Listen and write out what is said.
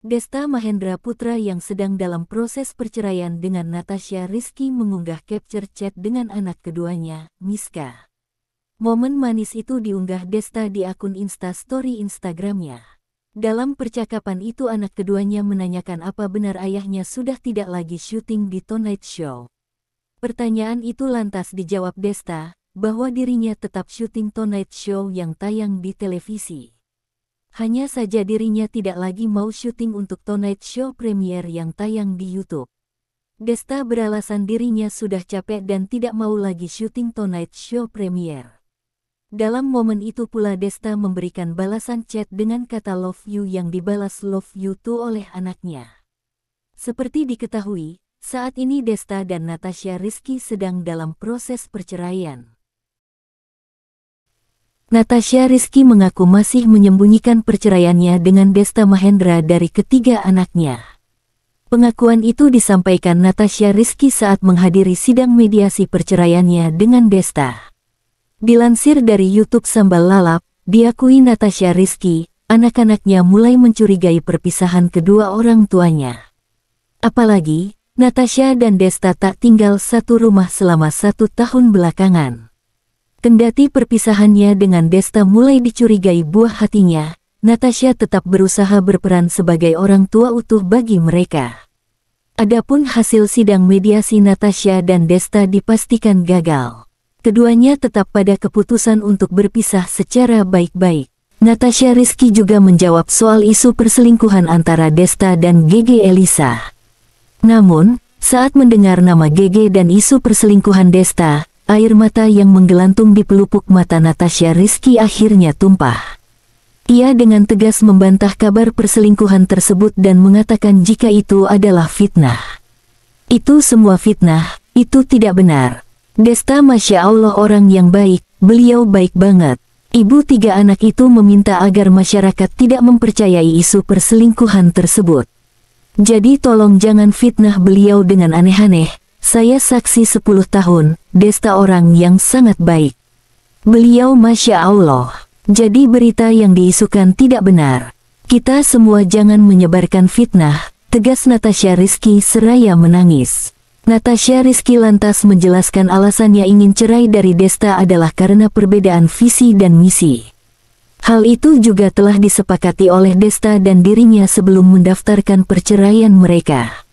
Desta Mahendra Putra yang sedang dalam proses perceraian dengan Natasha Rizky mengunggah capture chat dengan anak keduanya, Miska. Momen manis itu diunggah Desta di akun Insta Story Instagramnya. Dalam percakapan itu anak keduanya menanyakan apa benar ayahnya sudah tidak lagi syuting di Tonight Show. Pertanyaan itu lantas dijawab Desta, bahwa dirinya tetap syuting Tonight Show yang tayang di televisi. Hanya saja dirinya tidak lagi mau syuting untuk Tonight Show Premiere yang tayang di YouTube. Desta beralasan dirinya sudah capek dan tidak mau lagi syuting Tonight Show Premiere. Dalam momen itu pula Desta memberikan balasan chat dengan kata love you yang dibalas love you too oleh anaknya. Seperti diketahui, saat ini Desta dan Natasha Rizky sedang dalam proses perceraian. Natasha Rizky mengaku masih menyembunyikan perceraiannya dengan Desta Mahendra dari ketiga anaknya. Pengakuan itu disampaikan Natasha Rizky saat menghadiri sidang mediasi perceraiannya dengan Desta. Dilansir dari YouTube Sambal Lalap, diakui Natasha Rizky, anak-anaknya mulai mencurigai perpisahan kedua orang tuanya. Apalagi, Natasha dan Desta tak tinggal satu rumah selama satu tahun belakangan. Kendati perpisahannya dengan Desta mulai dicurigai buah hatinya, Natasha tetap berusaha berperan sebagai orang tua utuh bagi mereka. Adapun hasil sidang mediasi Natasha dan Desta dipastikan gagal. Keduanya tetap pada keputusan untuk berpisah secara baik-baik. Natasha Rizky juga menjawab soal isu perselingkuhan antara Desta dan GG Elisa. Namun, saat mendengar nama GG dan isu perselingkuhan Desta, Air mata yang menggelantung di pelupuk mata Natasha Rizky akhirnya tumpah. Ia dengan tegas membantah kabar perselingkuhan tersebut dan mengatakan jika itu adalah fitnah. Itu semua fitnah, itu tidak benar. Desta Masya Allah orang yang baik, beliau baik banget. Ibu tiga anak itu meminta agar masyarakat tidak mempercayai isu perselingkuhan tersebut. Jadi tolong jangan fitnah beliau dengan aneh-aneh, saya saksi 10 tahun, Desta orang yang sangat baik. Beliau Masya Allah. Jadi berita yang diisukan tidak benar. Kita semua jangan menyebarkan fitnah, tegas Natasha Rizky seraya menangis. Natasha Rizky lantas menjelaskan alasannya ingin cerai dari Desta adalah karena perbedaan visi dan misi. Hal itu juga telah disepakati oleh Desta dan dirinya sebelum mendaftarkan perceraian mereka.